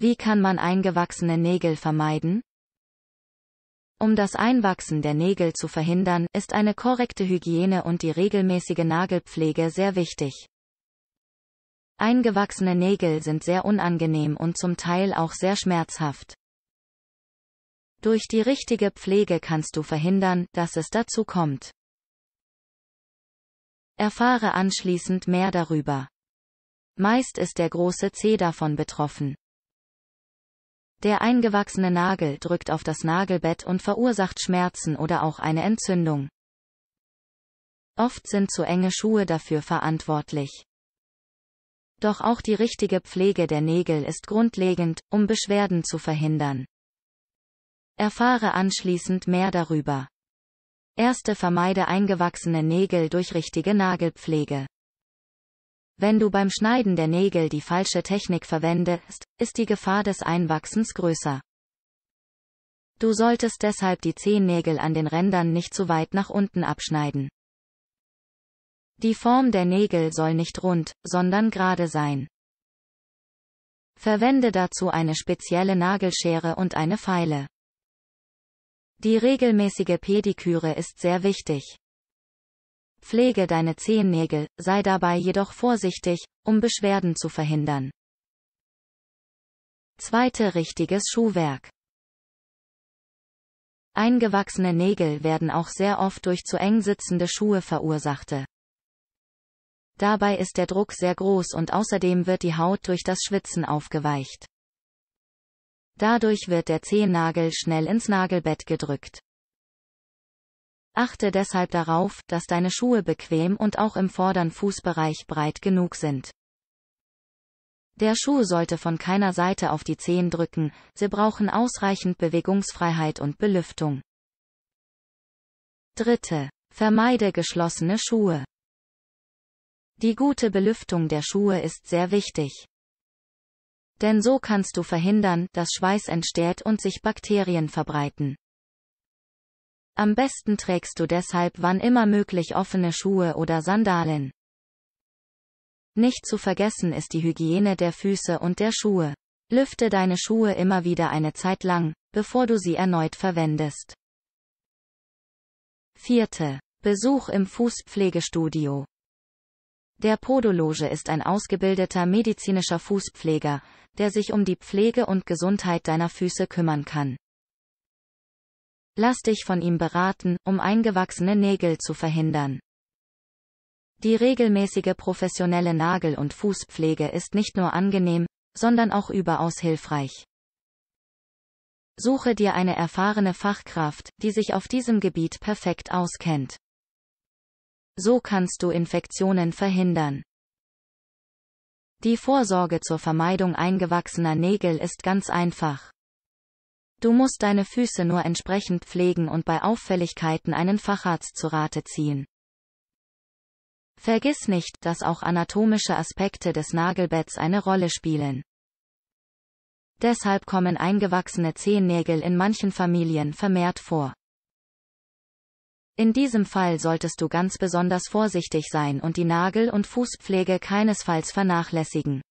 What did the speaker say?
Wie kann man eingewachsene Nägel vermeiden? Um das Einwachsen der Nägel zu verhindern, ist eine korrekte Hygiene und die regelmäßige Nagelpflege sehr wichtig. Eingewachsene Nägel sind sehr unangenehm und zum Teil auch sehr schmerzhaft. Durch die richtige Pflege kannst du verhindern, dass es dazu kommt. Erfahre anschließend mehr darüber. Meist ist der große C davon betroffen. Der eingewachsene Nagel drückt auf das Nagelbett und verursacht Schmerzen oder auch eine Entzündung. Oft sind zu enge Schuhe dafür verantwortlich. Doch auch die richtige Pflege der Nägel ist grundlegend, um Beschwerden zu verhindern. Erfahre anschließend mehr darüber. Erste vermeide eingewachsene Nägel durch richtige Nagelpflege. Wenn du beim Schneiden der Nägel die falsche Technik verwendest, ist die Gefahr des Einwachsens größer. Du solltest deshalb die Zehennägel an den Rändern nicht zu weit nach unten abschneiden. Die Form der Nägel soll nicht rund, sondern gerade sein. Verwende dazu eine spezielle Nagelschere und eine Feile. Die regelmäßige Pediküre ist sehr wichtig. Pflege deine Zehennägel, sei dabei jedoch vorsichtig, um Beschwerden zu verhindern. Zweite richtiges Schuhwerk. Eingewachsene Nägel werden auch sehr oft durch zu eng sitzende Schuhe verursachte. Dabei ist der Druck sehr groß und außerdem wird die Haut durch das Schwitzen aufgeweicht. Dadurch wird der Zehennagel schnell ins Nagelbett gedrückt. Achte deshalb darauf, dass deine Schuhe bequem und auch im vorderen Fußbereich breit genug sind. Der Schuh sollte von keiner Seite auf die Zehen drücken, sie brauchen ausreichend Bewegungsfreiheit und Belüftung. Dritte. Vermeide geschlossene Schuhe. Die gute Belüftung der Schuhe ist sehr wichtig. Denn so kannst du verhindern, dass Schweiß entsteht und sich Bakterien verbreiten. Am besten trägst du deshalb wann immer möglich offene Schuhe oder Sandalen. Nicht zu vergessen ist die Hygiene der Füße und der Schuhe. Lüfte deine Schuhe immer wieder eine Zeit lang, bevor du sie erneut verwendest. Vierte. Besuch im Fußpflegestudio. Der Podologe ist ein ausgebildeter medizinischer Fußpfleger, der sich um die Pflege und Gesundheit deiner Füße kümmern kann. Lass dich von ihm beraten, um eingewachsene Nägel zu verhindern. Die regelmäßige professionelle Nagel- und Fußpflege ist nicht nur angenehm, sondern auch überaus hilfreich. Suche dir eine erfahrene Fachkraft, die sich auf diesem Gebiet perfekt auskennt. So kannst du Infektionen verhindern. Die Vorsorge zur Vermeidung eingewachsener Nägel ist ganz einfach. Du musst deine Füße nur entsprechend pflegen und bei Auffälligkeiten einen Facharzt zu Rate ziehen. Vergiss nicht, dass auch anatomische Aspekte des Nagelbetts eine Rolle spielen. Deshalb kommen eingewachsene Zehennägel in manchen Familien vermehrt vor. In diesem Fall solltest du ganz besonders vorsichtig sein und die Nagel- und Fußpflege keinesfalls vernachlässigen.